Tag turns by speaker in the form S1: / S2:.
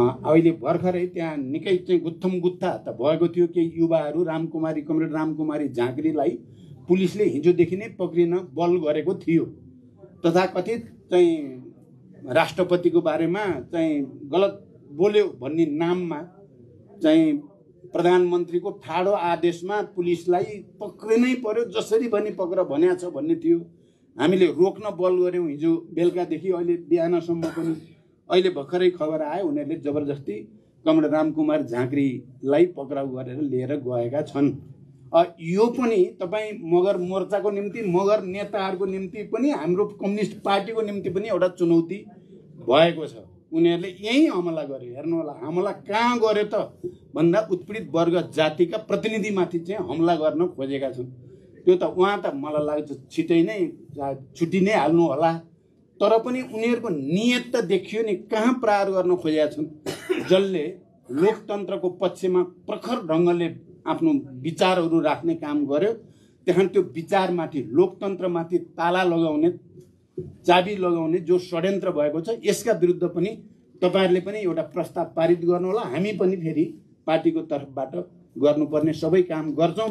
S1: अहिले भर्खरै त्यहाँ निकै चाहिँ गुत्थम गुत्था त भएको थियो कि युवाहरू रामकुमारी कमरेड रामकुमारी झाँक्रीलाई पुलिसले हिजोदेखि नै पक्रिन बल गरेको थियो तथाकथित चाहिँ राष्ट्रपतिको बारेमा चाहिँ गलत बोल्यो भन्ने नाममा चाहिँ प्रधानमन्त्रीको ठाडो आदेशमा पुलिसलाई पक्रिनै पर्यो जसरी पनि पक्र भन्या छ भन्ने थियो हामीले रोक्न बल गऱ्यौँ हिजो बेलुकादेखि अहिले बिहानसम्म पनि अहिले भर्खरै खबर आयो उनीहरूले जबरजस्ती कमरेड रामकुमार झाँक्रीलाई पक्राउ गरेर लिएर गएका छन् यो पनि तपाईँ मगर मोर्चाको निम्ति मगर नेताहरूको निम्ति पनि हाम्रो कम्युनिस्ट पार्टीको निम्ति पनि एउटा चुनौती भएको छ उनीहरूले यहीँ हमला गर्यो हेर्नु होला हमला कहाँ गर्यो त भन्दा उत्पीडित वर्ग जातिका प्रतिनिधिमाथि चाहिँ हमला गर्न खोजेका छन् त्यो त उहाँ त मलाई लाग्छ छिटै नै छुट्टी नै हाल्नु होला तर पनि उनीहरूको नियत त देखियो नि कहाँ प्रहार गर्न खोजेका छन् जसले लोकतन्त्रको पक्षमा प्रखर ढङ्गले आफ्नो विचारहरू राख्ने काम गर्यो त्यहाँ त्यो विचारमाथि लोकतन्त्रमाथि ताला लगाउने चाबी लगाउने जो षड्यन्त्र भएको छ यसका विरुद्ध पनि तपाईँहरूले पनि एउटा प्रस्ताव पारित गर्नु होला हामी पनि फेरि पार्टीको तर्फबाट गर्नुपर्ने सबै काम गर्छौँ